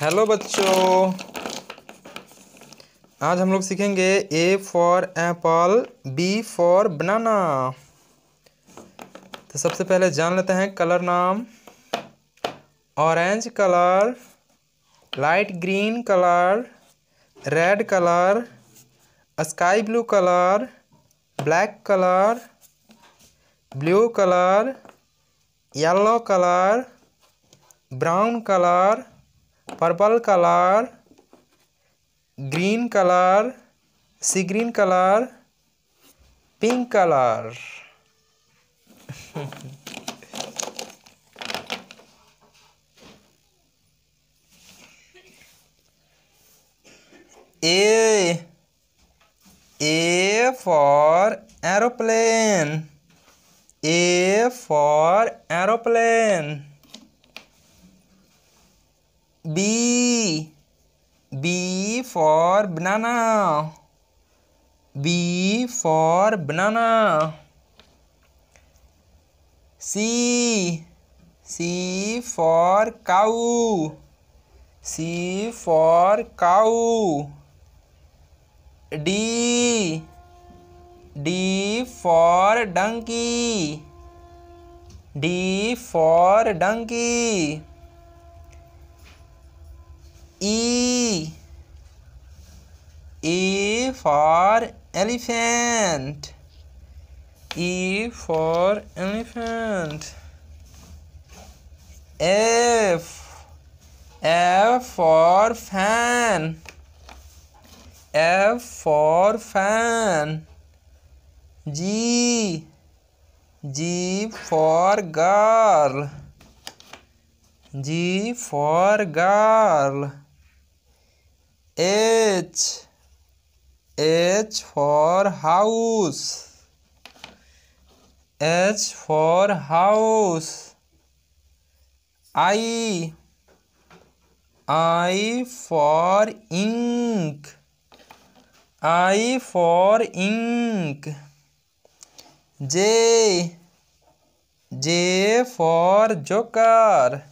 Hello बच्चों आज हम लोग सीखेंगे A for apple B for banana तो सबसे पहले जान लेते हैं कलर नाम orange colour light green colour red colour sky blue colour black colour blue colour yellow colour brown colour purple colour green colour sea green colour pink colour A A for aeroplane A for aeroplane for banana B for banana C C for cow C for cow D D for donkey D for donkey E for elephant E for elephant F F for fan F for fan G G for girl G for girl H H for house. H for house. I. I for ink. I for ink. J. J for joker.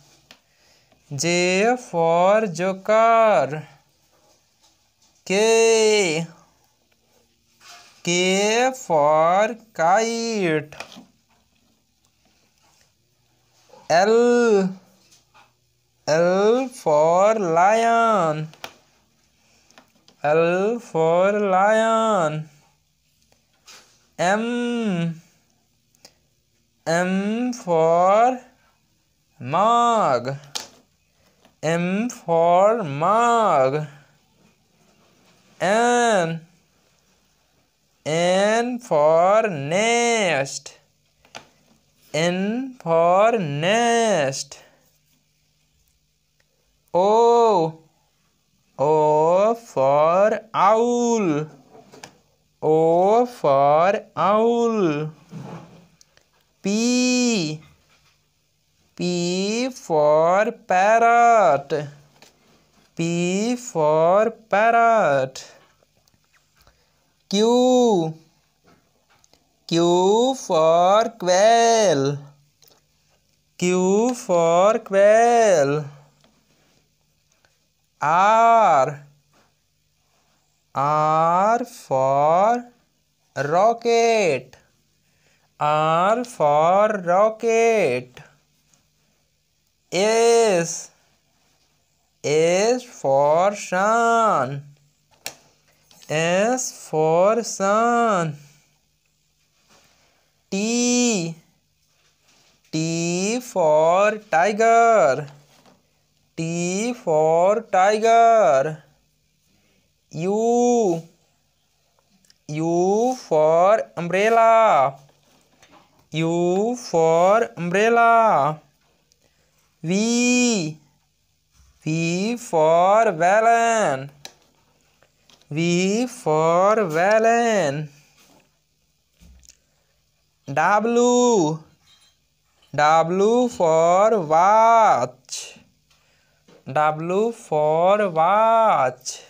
J for joker. K. K for kite. L L for lion. L for lion. M M for mug. M for mug. N N for nest. N for nest. O. O for owl. O for owl. P. P for parrot. P for parrot. Q. Q for quail. Q for quail. R. R for rocket. R for rocket. S. S for sun. S for sun. T. T for tiger. T for tiger. U. U for umbrella. U for umbrella. V. V for balloon. V for valen. W. W for watch. W for watch.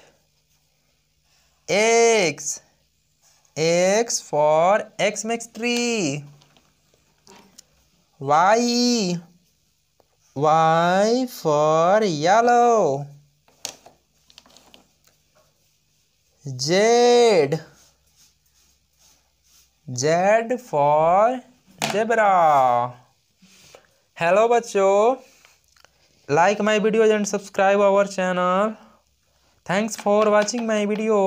X. X for X makes 3. Y. Y for yellow. Z Z for zebra hello बच्चों like my video and subscribe our channel thanks for watching my video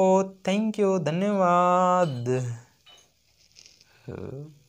thank you धन्यवाद